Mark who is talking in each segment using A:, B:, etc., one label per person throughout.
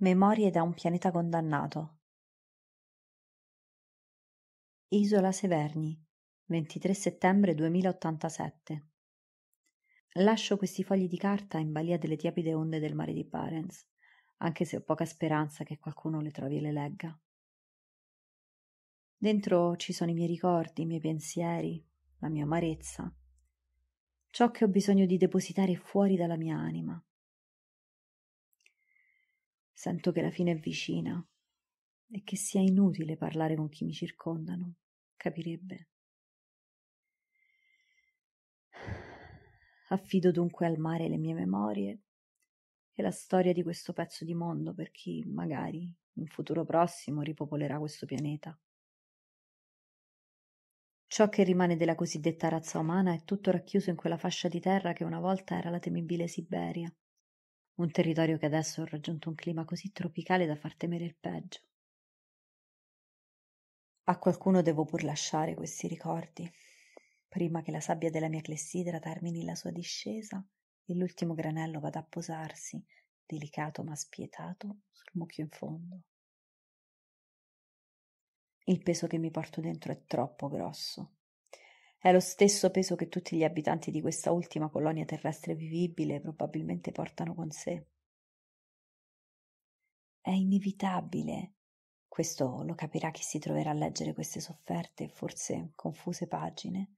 A: Memorie da un pianeta condannato. Isola Severni, 23 settembre 2087. Lascio questi fogli di carta in balia delle tiepide onde del mare di Barents, anche se ho poca speranza che qualcuno le trovi e le legga. Dentro ci sono i miei ricordi, i miei pensieri, la mia amarezza, ciò che ho bisogno di depositare fuori dalla mia anima Sento che la fine è vicina e che sia inutile parlare con chi mi circondano. Capirebbe. Affido dunque al mare le mie memorie e la storia di questo pezzo di mondo per chi magari in futuro prossimo ripopolerà questo pianeta. Ciò che rimane della cosiddetta razza umana è tutto racchiuso in quella fascia di terra che una volta era la temibile Siberia un territorio che adesso ha raggiunto un clima così tropicale da far temere il peggio. A qualcuno devo pur lasciare questi ricordi, prima che la sabbia della mia clessidra termini la sua discesa e l'ultimo granello vada a posarsi, delicato ma spietato, sul mucchio in fondo. Il peso che mi porto dentro è troppo grosso è lo stesso peso che tutti gli abitanti di questa ultima colonia terrestre vivibile probabilmente portano con sé. È inevitabile. Questo lo capirà chi si troverà a leggere queste sofferte e forse confuse pagine.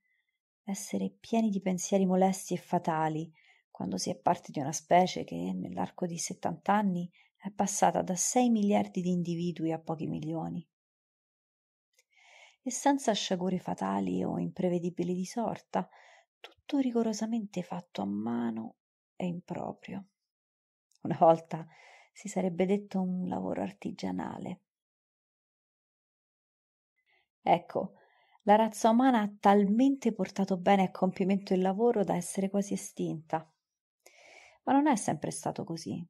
A: Essere pieni di pensieri molesti e fatali quando si è parte di una specie che nell'arco di settant'anni è passata da sei miliardi di individui a pochi milioni e senza sciagure fatali o imprevedibili di sorta, tutto rigorosamente fatto a mano e in proprio. Una volta si sarebbe detto un lavoro artigianale. Ecco, la razza umana ha talmente portato bene a compimento il lavoro da essere quasi estinta. Ma non è sempre stato così.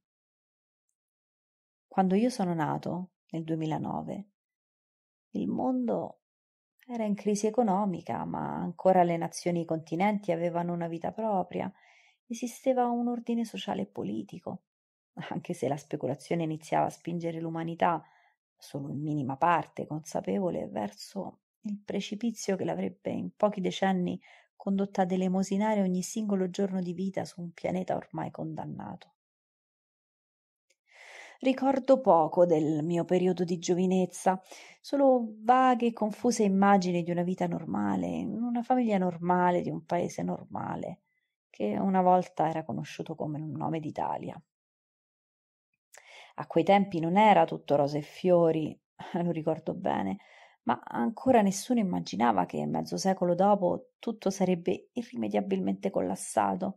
A: Quando io sono nato, nel 2009, il mondo era in crisi economica, ma ancora le nazioni e i continenti avevano una vita propria, esisteva un ordine sociale e politico. Anche se la speculazione iniziava a spingere l'umanità, solo in minima parte consapevole, verso il precipizio che l'avrebbe in pochi decenni condotta ad elemosinare ogni singolo giorno di vita su un pianeta ormai condannato ricordo poco del mio periodo di giovinezza, solo vaghe e confuse immagini di una vita normale, in una famiglia normale, di un paese normale, che una volta era conosciuto come un nome d'Italia. A quei tempi non era tutto rose e fiori, lo ricordo bene, ma ancora nessuno immaginava che mezzo secolo dopo tutto sarebbe irrimediabilmente collassato,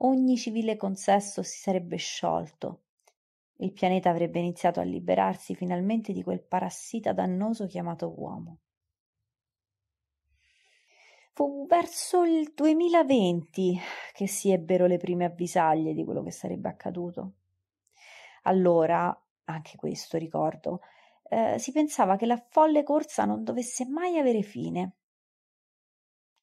A: ogni civile consesso si sarebbe sciolto, il pianeta avrebbe iniziato a liberarsi finalmente di quel parassita dannoso chiamato uomo. Fu verso il 2020 che si ebbero le prime avvisaglie di quello che sarebbe accaduto. Allora, anche questo ricordo, eh, si pensava che la folle corsa non dovesse mai avere fine.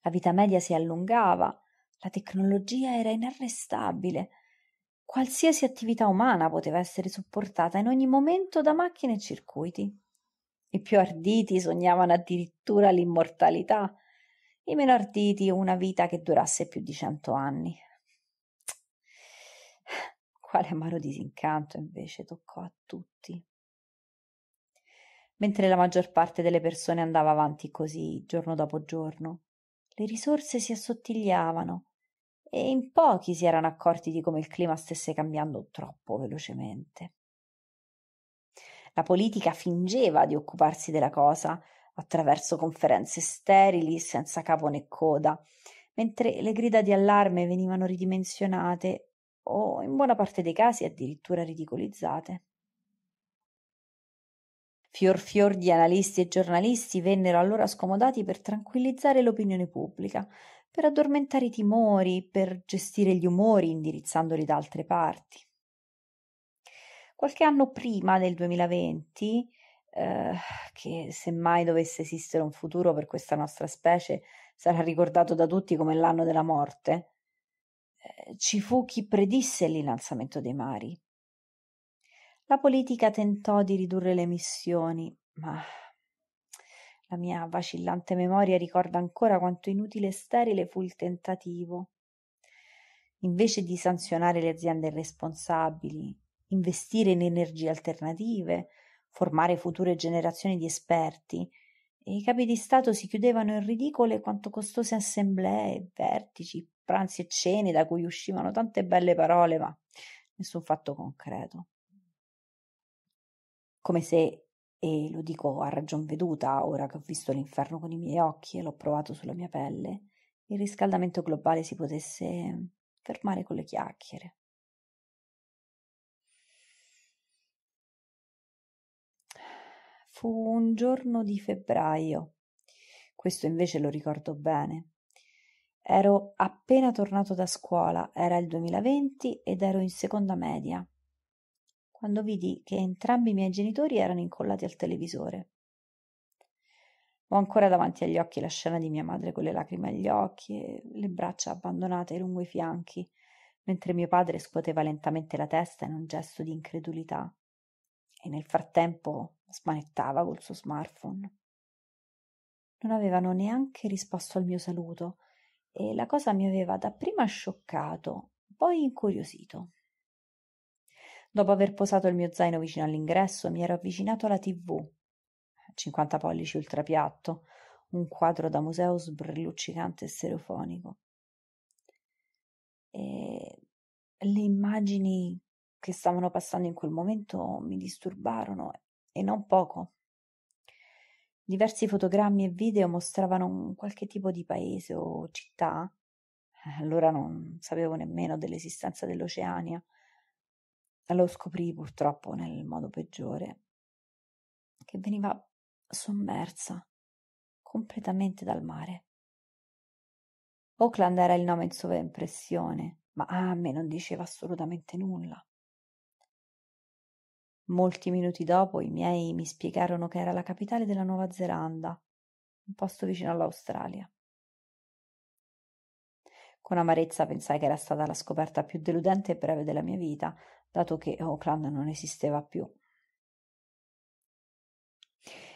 A: La vita media si allungava, la tecnologia era inarrestabile, Qualsiasi attività umana poteva essere supportata in ogni momento da macchine e circuiti. I più arditi sognavano addirittura l'immortalità, i meno arditi una vita che durasse più di cento anni. Quale amaro disincanto invece toccò a tutti. Mentre la maggior parte delle persone andava avanti così giorno dopo giorno, le risorse si assottigliavano e in pochi si erano accorti di come il clima stesse cambiando troppo velocemente. La politica fingeva di occuparsi della cosa attraverso conferenze sterili senza capo né coda, mentre le grida di allarme venivano ridimensionate o in buona parte dei casi addirittura ridicolizzate. Fior fior di analisti e giornalisti vennero allora scomodati per tranquillizzare l'opinione pubblica, per addormentare i timori, per gestire gli umori indirizzandoli da altre parti. Qualche anno prima del 2020, eh, che semmai dovesse esistere un futuro per questa nostra specie, sarà ricordato da tutti come l'anno della morte, eh, ci fu chi predisse l'innalzamento dei mari. La politica tentò di ridurre le emissioni, ma la mia vacillante memoria ricorda ancora quanto inutile e sterile fu il tentativo. Invece di sanzionare le aziende irresponsabili, investire in energie alternative, formare future generazioni di esperti, i capi di Stato si chiudevano in ridicole quanto costose assemblee, vertici, pranzi e cene da cui uscivano tante belle parole, ma nessun fatto concreto. Come se e lo dico a ragion veduta ora che ho visto l'inferno con i miei occhi e l'ho provato sulla mia pelle, il riscaldamento globale si potesse mm, fermare con le chiacchiere. Fu un giorno di febbraio, questo invece lo ricordo bene. Ero appena tornato da scuola, era il 2020 ed ero in seconda media quando vidi che entrambi i miei genitori erano incollati al televisore. Ho ancora davanti agli occhi la scena di mia madre con le lacrime agli occhi e le braccia abbandonate lungo i fianchi, mentre mio padre scuoteva lentamente la testa in un gesto di incredulità e nel frattempo smanettava col suo smartphone. Non avevano neanche risposto al mio saluto e la cosa mi aveva dapprima scioccato, poi incuriosito. Dopo aver posato il mio zaino vicino all'ingresso, mi ero avvicinato alla TV. 50 pollici ultrapiatto, un quadro da museo sbrilluccicante e stereofonico. E le immagini che stavano passando in quel momento mi disturbarono e non poco. Diversi fotogrammi e video mostravano un qualche tipo di paese o città. Allora non sapevo nemmeno dell'esistenza dell'Oceania lo scoprì purtroppo nel modo peggiore, che veniva sommersa completamente dal mare. Oakland era il nome in sovraimpressione, ma a me non diceva assolutamente nulla. Molti minuti dopo i miei mi spiegarono che era la capitale della Nuova Zelanda, un posto vicino all'Australia. Con amarezza pensai che era stata la scoperta più deludente e breve della mia vita, dato che Oakland non esisteva più.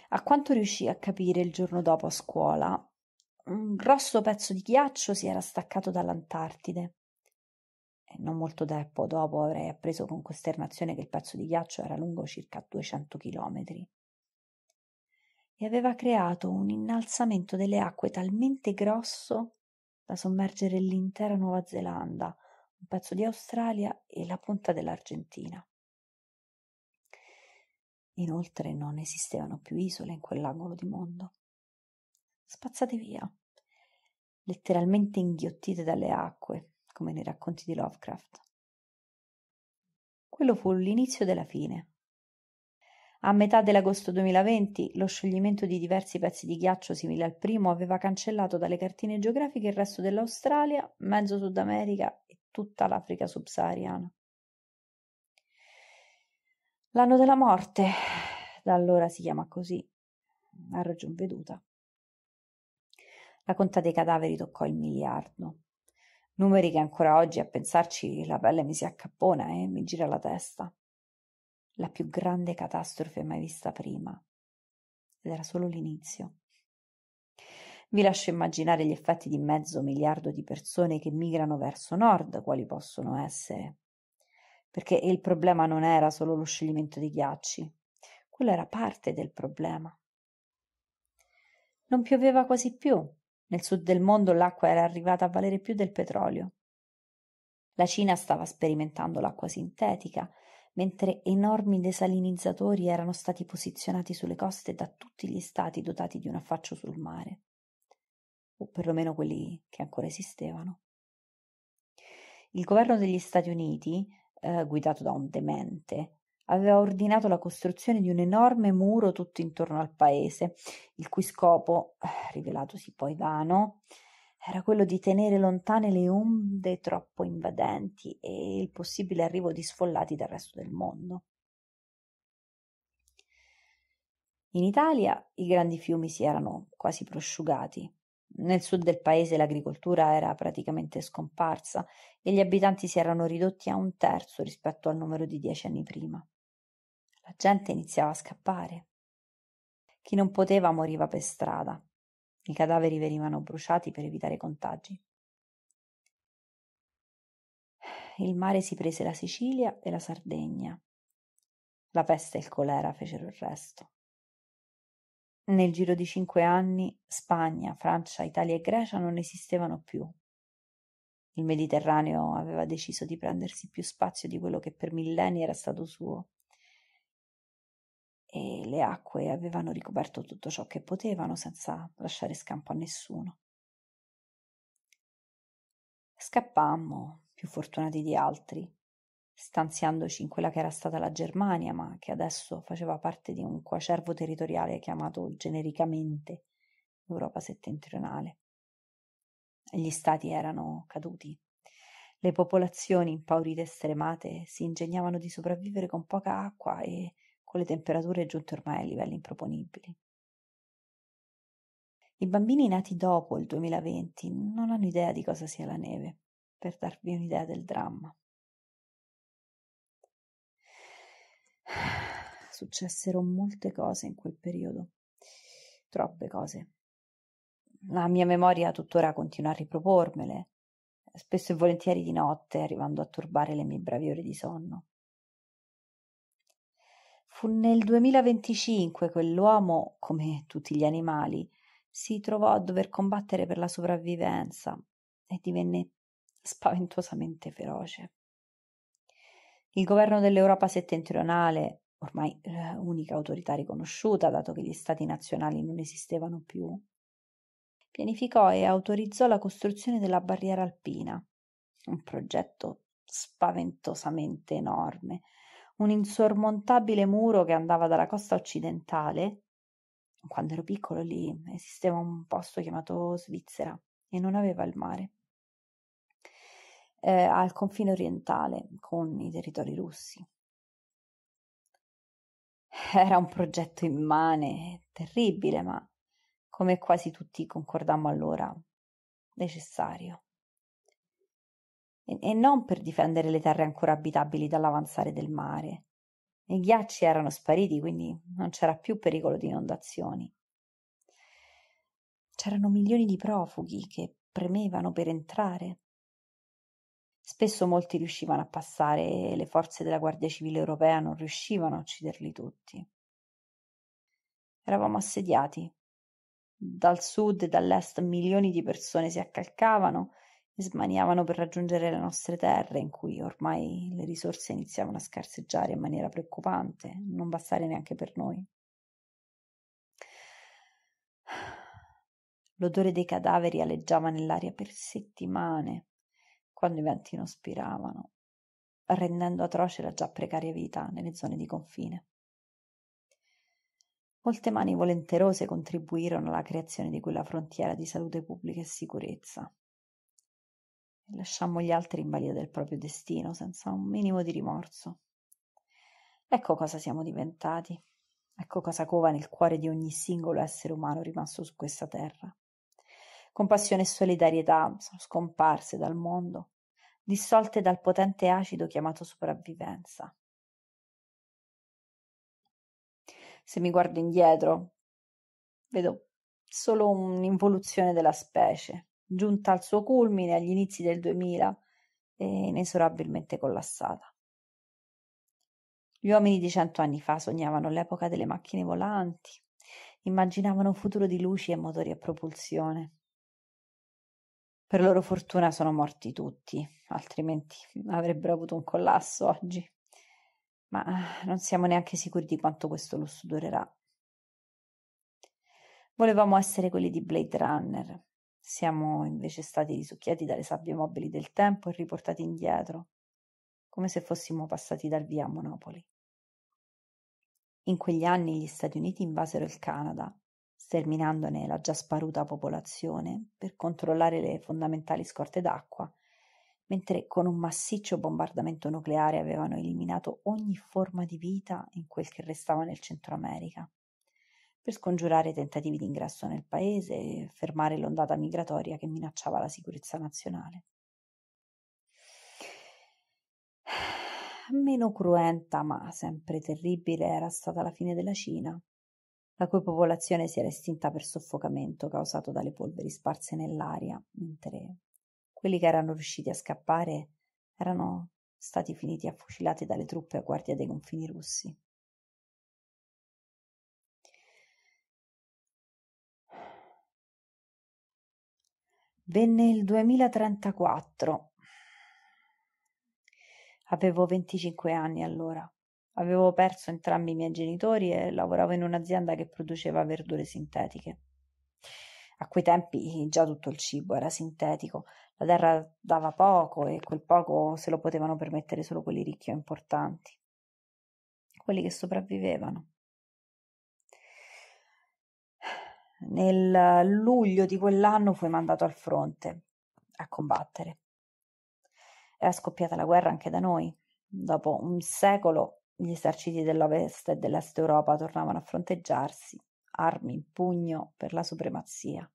A: A quanto riuscì a capire il giorno dopo a scuola, un grosso pezzo di ghiaccio si era staccato dall'Antartide. E non molto tempo dopo avrei appreso con costernazione che il pezzo di ghiaccio era lungo circa 200 chilometri e aveva creato un innalzamento delle acque talmente grosso da sommergere l'intera Nuova Zelanda, un pezzo di Australia e la punta dell'Argentina. Inoltre non esistevano più isole in quell'angolo di mondo. Spazzate via, letteralmente inghiottite dalle acque, come nei racconti di Lovecraft. Quello fu l'inizio della fine. A metà dell'agosto 2020 lo scioglimento di diversi pezzi di ghiaccio simile al primo aveva cancellato dalle cartine geografiche il resto dell'Australia, mezzo Sud America tutta l'Africa subsahariana. L'anno della morte, da allora si chiama così, a ragion veduta. La conta dei cadaveri toccò il miliardo. Numeri che ancora oggi a pensarci la pelle mi si accappona e eh, mi gira la testa. La più grande catastrofe mai vista prima. Ed era solo l'inizio. Vi lascio immaginare gli effetti di mezzo miliardo di persone che migrano verso nord, quali possono essere. Perché il problema non era solo lo scioglimento dei ghiacci, quello era parte del problema. Non pioveva quasi più. Nel sud del mondo l'acqua era arrivata a valere più del petrolio. La Cina stava sperimentando l'acqua sintetica, mentre enormi desalinizzatori erano stati posizionati sulle coste da tutti gli stati dotati di un affaccio sul mare o perlomeno quelli che ancora esistevano. Il governo degli Stati Uniti, eh, guidato da un demente, aveva ordinato la costruzione di un enorme muro tutto intorno al paese, il cui scopo, eh, rivelatosi poi vano, era quello di tenere lontane le onde troppo invadenti e il possibile arrivo di sfollati dal resto del mondo. In Italia i grandi fiumi si erano quasi prosciugati, nel sud del paese l'agricoltura era praticamente scomparsa e gli abitanti si erano ridotti a un terzo rispetto al numero di dieci anni prima. La gente iniziava a scappare. Chi non poteva moriva per strada. I cadaveri venivano bruciati per evitare contagi. Il mare si prese la Sicilia e la Sardegna. La peste e il colera fecero il resto. Nel giro di cinque anni Spagna, Francia, Italia e Grecia non esistevano più. Il Mediterraneo aveva deciso di prendersi più spazio di quello che per millenni era stato suo e le acque avevano ricoperto tutto ciò che potevano senza lasciare scampo a nessuno. Scappammo, più fortunati di altri, stanziandoci in quella che era stata la Germania, ma che adesso faceva parte di un coacervo territoriale chiamato genericamente Europa settentrionale. Gli stati erano caduti. Le popolazioni, impaurite e stremate, si ingegnavano di sopravvivere con poca acqua e con le temperature giunte ormai a livelli improponibili. I bambini nati dopo il 2020 non hanno idea di cosa sia la neve, per darvi un'idea del dramma. Successero molte cose in quel periodo, troppe cose. La mia memoria tuttora continua a ripropormele, spesso e volentieri di notte, arrivando a turbare le mie bravi ore di sonno. Fu nel 2025 l'uomo, come tutti gli animali, si trovò a dover combattere per la sopravvivenza e divenne spaventosamente feroce. Il governo dell'Europa settentrionale, ormai eh, unica autorità riconosciuta, dato che gli stati nazionali non esistevano più, pianificò e autorizzò la costruzione della barriera alpina, un progetto spaventosamente enorme, un insormontabile muro che andava dalla costa occidentale. Quando ero piccolo lì esisteva un posto chiamato Svizzera e non aveva il mare. Eh, al confine orientale con i territori russi. Era un progetto immane, terribile, ma, come quasi tutti concordammo allora, necessario. E, e non per difendere le terre ancora abitabili dall'avanzare del mare. I ghiacci erano spariti, quindi non c'era più pericolo di inondazioni. C'erano milioni di profughi che premevano per entrare. Spesso molti riuscivano a passare e le forze della Guardia Civile europea non riuscivano a ucciderli tutti. Eravamo assediati. Dal sud e dall'est milioni di persone si accalcavano e smaniavano per raggiungere le nostre terre, in cui ormai le risorse iniziavano a scarseggiare in maniera preoccupante, non bastare neanche per noi. L'odore dei cadaveri aleggiava nell'aria per settimane quando i venti non spiravano, rendendo atroce la già precaria vita nelle zone di confine. Molte mani volenterose contribuirono alla creazione di quella frontiera di salute pubblica e sicurezza. Lasciammo gli altri in balia del proprio destino senza un minimo di rimorso. Ecco cosa siamo diventati, ecco cosa cova nel cuore di ogni singolo essere umano rimasto su questa terra compassione e solidarietà sono scomparse dal mondo, dissolte dal potente acido chiamato sopravvivenza. Se mi guardo indietro, vedo solo un'involuzione della specie, giunta al suo culmine agli inizi del 2000 e inesorabilmente collassata. Gli uomini di cento anni fa sognavano l'epoca delle macchine volanti, immaginavano un futuro di luci e motori a propulsione. Per loro fortuna sono morti tutti, altrimenti avrebbero avuto un collasso oggi. Ma eh, non siamo neanche sicuri di quanto questo lusso durerà. Volevamo essere quelli di Blade Runner. Siamo invece stati risucchiati dalle sabbie mobili del tempo e riportati indietro, come se fossimo passati dal via a Monopoli. In quegli anni gli Stati Uniti invasero il Canada sterminandone la già sparuta popolazione per controllare le fondamentali scorte d'acqua, mentre con un massiccio bombardamento nucleare avevano eliminato ogni forma di vita in quel che restava nel Centro America. Per scongiurare tentativi di ingresso nel paese e fermare l'ondata migratoria che minacciava la sicurezza nazionale. Meno cruenta, ma sempre terribile, era stata la fine della Cina la cui popolazione si era estinta per soffocamento causato dalle polveri sparse nell'aria, mentre quelli che erano riusciti a scappare erano stati finiti affucilati dalle truppe a guardia dei confini russi. Venne il 2034. Avevo 25 anni allora. Avevo perso entrambi i miei genitori e lavoravo in un'azienda che produceva verdure sintetiche. A quei tempi già tutto il cibo era sintetico, la terra dava poco e quel poco se lo potevano permettere solo quelli ricchi o importanti, quelli che sopravvivevano. Nel luglio di quell'anno fui mandato al fronte a combattere. Era scoppiata la guerra anche da noi. Dopo un secolo gli eserciti dell'Ovest e dell'Est Europa tornavano a fronteggiarsi, armi in pugno per la supremazia.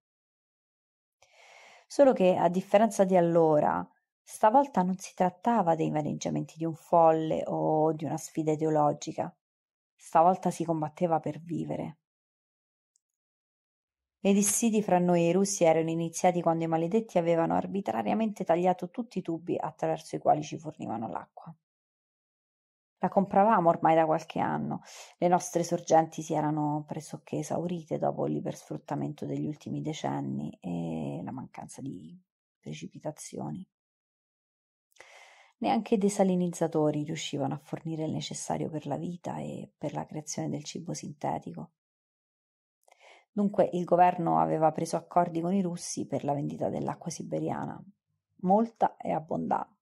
A: Solo che, a differenza di allora, stavolta non si trattava dei maneggiamenti di un folle o di una sfida ideologica. Stavolta si combatteva per vivere. i dissidi fra noi e i russi erano iniziati quando i maledetti avevano arbitrariamente tagliato tutti i tubi attraverso i quali ci fornivano l'acqua. La compravamo ormai da qualche anno. Le nostre sorgenti si erano pressoché esaurite dopo l'ipersfruttamento degli ultimi decenni e la mancanza di precipitazioni. Neanche i desalinizzatori riuscivano a fornire il necessario per la vita e per la creazione del cibo sintetico. Dunque il governo aveva preso accordi con i russi per la vendita dell'acqua siberiana, molta e abbondante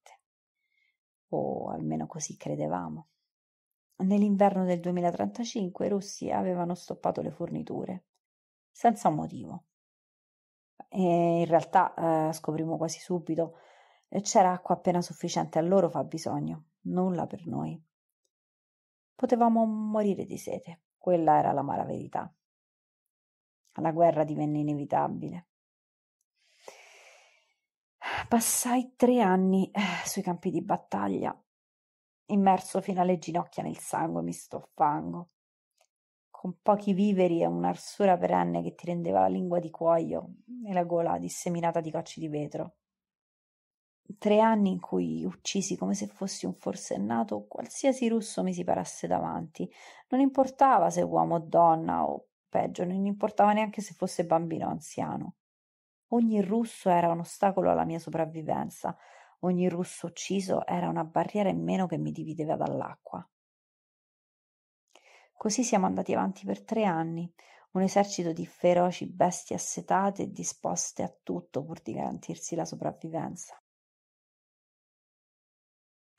A: o almeno così credevamo. Nell'inverno del 2035 i russi avevano stoppato le forniture, senza un motivo. E in realtà, eh, scoprimo quasi subito, eh, c'era acqua appena sufficiente a loro fabbisogno, nulla per noi. Potevamo morire di sete, quella era la mala verità. La guerra divenne inevitabile. Passai tre anni eh, sui campi di battaglia, immerso fino alle ginocchia nel sangue misto a fango, con pochi viveri e un'arsura perenne che ti rendeva la lingua di cuoio e la gola disseminata di cocci di vetro. Tre anni in cui uccisi come se fossi un forsennato qualsiasi russo mi si parasse davanti. Non importava se uomo o donna, o peggio, non importava neanche se fosse bambino o anziano. Ogni russo era un ostacolo alla mia sopravvivenza, ogni russo ucciso era una barriera in meno che mi divideva dall'acqua. Così siamo andati avanti per tre anni, un esercito di feroci bestie assetate e disposte a tutto pur di garantirsi la sopravvivenza.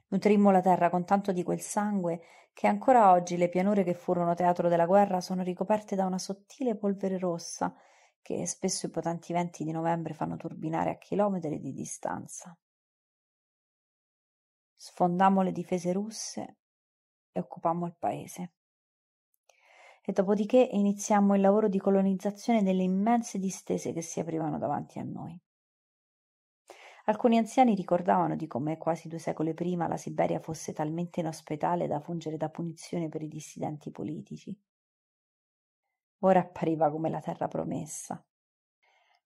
A: Nutrimmo la terra con tanto di quel sangue che ancora oggi le pianure che furono teatro della guerra sono ricoperte da una sottile polvere rossa che spesso i potenti venti di novembre fanno turbinare a chilometri di distanza. Sfondammo le difese russe e occupammo il paese. E dopodiché iniziammo il lavoro di colonizzazione delle immense distese che si aprivano davanti a noi. Alcuni anziani ricordavano di come quasi due secoli prima la Siberia fosse talmente inospitale da fungere da punizione per i dissidenti politici Ora appariva come la terra promessa.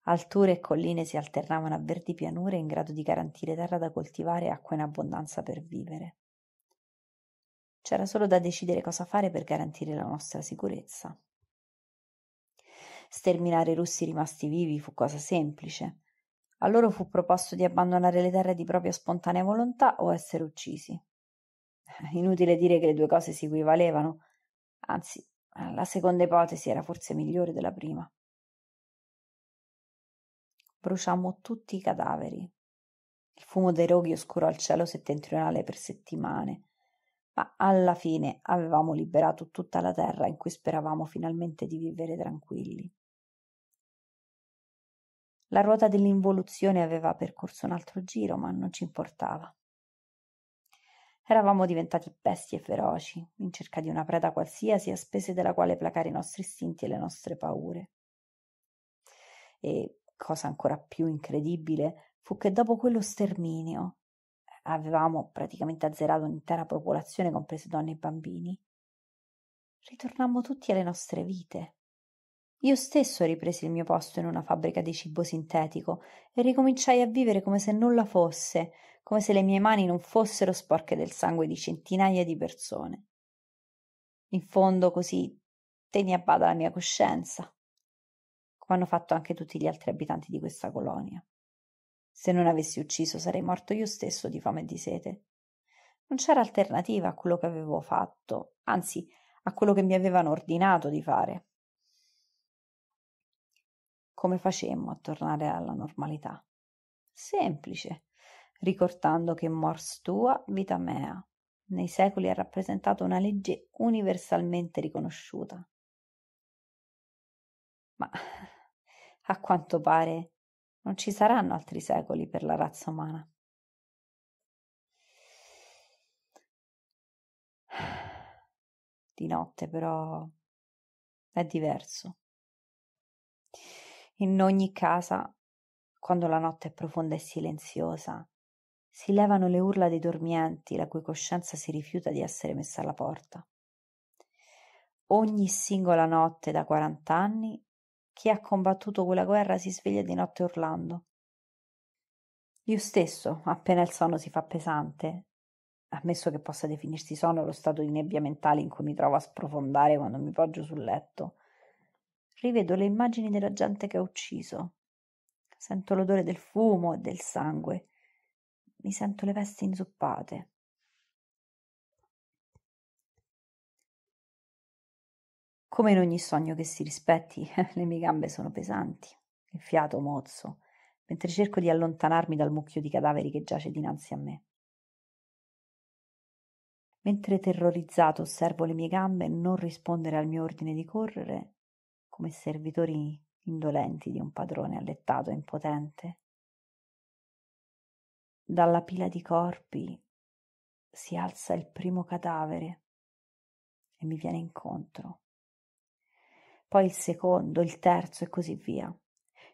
A: Alture e colline si alternavano a verdi pianure in grado di garantire terra da coltivare e acqua in abbondanza per vivere. C'era solo da decidere cosa fare per garantire la nostra sicurezza. Sterminare i russi rimasti vivi fu cosa semplice. A loro fu proposto di abbandonare le terre di propria spontanea volontà o essere uccisi. Inutile dire che le due cose si equivalevano, anzi eh, la seconda ipotesi era forse migliore della prima. Bruciammo tutti i cadaveri. Il fumo dei roghi oscurò il cielo settentrionale per settimane, ma alla fine avevamo liberato tutta la terra in cui speravamo finalmente di vivere tranquilli. La ruota dell'involuzione aveva percorso un altro giro, ma non ci importava. Eravamo diventati bestie feroci, in cerca di una preda qualsiasi a spese della quale placare i nostri istinti e le nostre paure. E, cosa ancora più incredibile, fu che dopo quello sterminio avevamo praticamente azzerato un'intera popolazione, comprese donne e bambini. Ritornammo tutti alle nostre vite. Io stesso ripresi il mio posto in una fabbrica di cibo sintetico e ricominciai a vivere come se nulla fosse, come se le mie mani non fossero sporche del sangue di centinaia di persone. In fondo così teni a bada la mia coscienza, come hanno fatto anche tutti gli altri abitanti di questa colonia. Se non avessi ucciso sarei morto io stesso di fame e di sete. Non c'era alternativa a quello che avevo fatto, anzi a quello che mi avevano ordinato di fare. Come facemmo a tornare alla normalità? Semplice ricordando che mors tua vita mea nei secoli ha rappresentato una legge universalmente riconosciuta. Ma a quanto pare non ci saranno altri secoli per la razza umana. Di notte però è diverso. In ogni casa, quando la notte è profonda e silenziosa, si levano le urla dei dormienti la cui coscienza si rifiuta di essere messa alla porta. Ogni singola notte da quarant'anni chi ha combattuto quella guerra si sveglia di notte urlando. Io stesso, appena il sonno si fa pesante, ammesso che possa definirsi sonno lo stato di nebbia mentale in cui mi trovo a sprofondare quando mi poggio sul letto, rivedo le immagini della gente che ho ucciso. Sento l'odore del fumo e del sangue mi sento le vesti inzuppate. Come in ogni sogno che si rispetti, le mie gambe sono pesanti, il fiato mozzo, mentre cerco di allontanarmi dal mucchio di cadaveri che giace dinanzi a me. Mentre terrorizzato osservo le mie gambe non rispondere al mio ordine di correre, come servitori indolenti di un padrone allettato e impotente, dalla pila di corpi si alza il primo cadavere e mi viene incontro. Poi il secondo, il terzo e così via.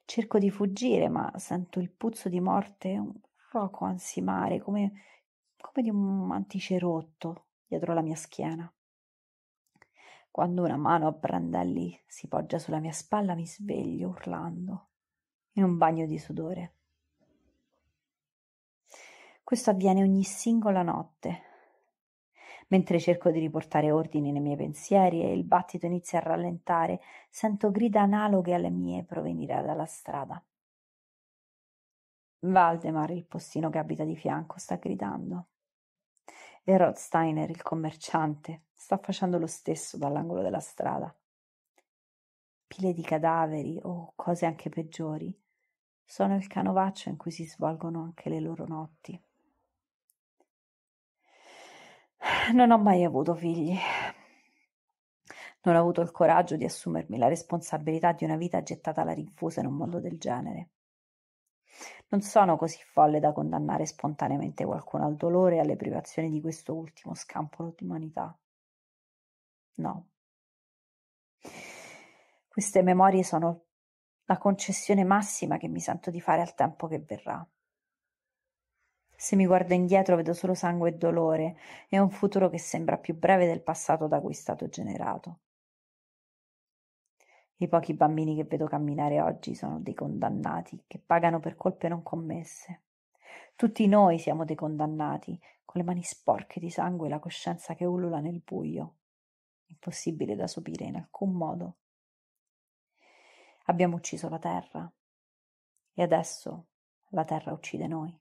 A: Cerco di fuggire, ma sento il puzzo di morte, un roco ansimare, come, come di un mantice rotto dietro la mia schiena. Quando una mano a brandelli si poggia sulla mia spalla mi sveglio urlando in un bagno di sudore. Questo avviene ogni singola notte. Mentre cerco di riportare ordine nei miei pensieri e il battito inizia a rallentare, sento grida analoghe alle mie provenire dalla strada. Valdemar, il postino che abita di fianco, sta gridando. E Rod Steiner, il commerciante, sta facendo lo stesso dall'angolo della strada. Pile di cadaveri o cose anche peggiori sono il canovaccio in cui si svolgono anche le loro notti. Non ho mai avuto figli. Non ho avuto il coraggio di assumermi la responsabilità di una vita gettata alla rinfusa in un mondo del genere. Non sono così folle da condannare spontaneamente qualcuno al dolore e alle privazioni di questo ultimo scampolo di umanità. No. Queste memorie sono la concessione massima che mi sento di fare al tempo che verrà. Se mi guardo indietro vedo solo sangue e dolore e un futuro che sembra più breve del passato da cui è stato generato. I pochi bambini che vedo camminare oggi sono dei condannati che pagano per colpe non commesse. Tutti noi siamo dei condannati, con le mani sporche di sangue e la coscienza che ulula nel buio, impossibile da sopire in alcun modo. Abbiamo ucciso la terra e adesso la terra uccide noi.